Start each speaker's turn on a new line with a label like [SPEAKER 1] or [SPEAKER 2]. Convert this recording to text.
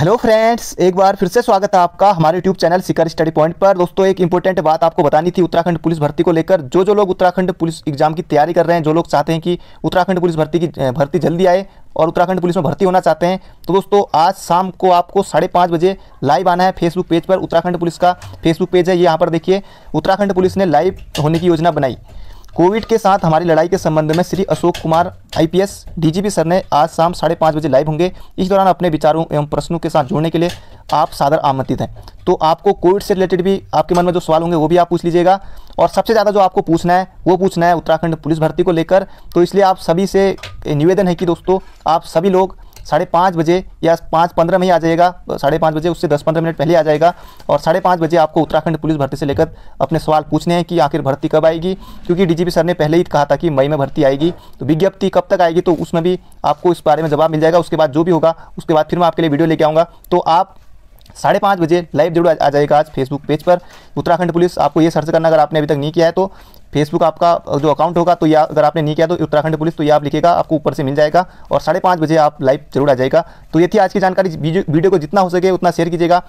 [SPEAKER 1] hello friends एक बार फिर से स्वागत है आपका हमारे YouTube channel Sikar study point पर दोस्तों एक इंपॉर्टेंट बात आपको बतानी थी उत्तराखंड पुलिस भर्ती को लेकर जो जो लोग उत्तराखंड पुलिस एग्जाम की तैयारी कर रहे हैं जो लोग चाहते हैं कि उत्तराखंड पुलिस भर्ती की भर्ती जल्दी आए और उत्तराखंड पुलिस में भर्ती होना चाहते हैं तो दोस्तों आज शाम को आपको साढ़े पाँच बजे लाइव आना है फेसबुक पेज पर उत्तराखंड पुलिस का फेसबुक पेज है ये यहाँ पर देखिए उत्तराखंड पुलिस ने लाइव होने की योजना बनाई कोविड के साथ हमारी लड़ाई के संबंध में Shri Ashok Kumar IPS DGP sir ने आज शाम साढ़े पाँच बजे लाइव होंगे इस दौरान अपने विचारों एवं प्रश्नों के साथ जुड़ने के लिए आप सादर आमंत्रित हैं तो आपको कोविड से रिलेटेड भी आपके मन में जो सवाल होंगे वो भी आप पूछ लीजिएगा और सबसे ज़्यादा जो आपको पूछना है वो पूछना है उत्तराखंड पुलिस भर्ती को लेकर तो इसलिए आप सभी से निवेदन है कि दोस्तों आप सभी लोग साढ़े पाँच बजे या पाँच पंद्रह में ही आ जाएगा साढ़े पाँच बजे उससे दस पंद्रह मिनट पहले आ जाएगा और साढ़े पाँच बजे आपको उत्तराखंड पुलिस भर्ती से लेकर अपने सवाल पूछने हैं कि आखिर भर्ती कब आएगी क्योंकि डीजीपी सर ने पहले ही कहा था कि मई में भर्ती आएगी तो विज्ञप्ति कब तक आएगी तो उसमें भी आपको इस बारे में जवाब मिल जाएगा उसके बाद जो भी होगा उसके बाद फिर मैं आपके लिए वीडियो लेके आऊँगा तो आप साढ़े पाँच बजे लाइव जरूर आ जाएगा आज फेसबुक पेज पर उत्तराखंड पुलिस आपको ये सर्च करना अगर आपने अभी तक नहीं किया है तो फेसबुक आपका जो अकाउंट होगा तो या अगर आपने नहीं किया तो उत्तराखंड पुलिस तो ये आप लिखेगा आपको ऊपर से मिल जाएगा और साढ़े पाँच बजे आप लाइव जरूर आ जाएगा तो ये थी आज की जानकारी वीडियो को जितना हो सके उतना शेयर कीजिएगा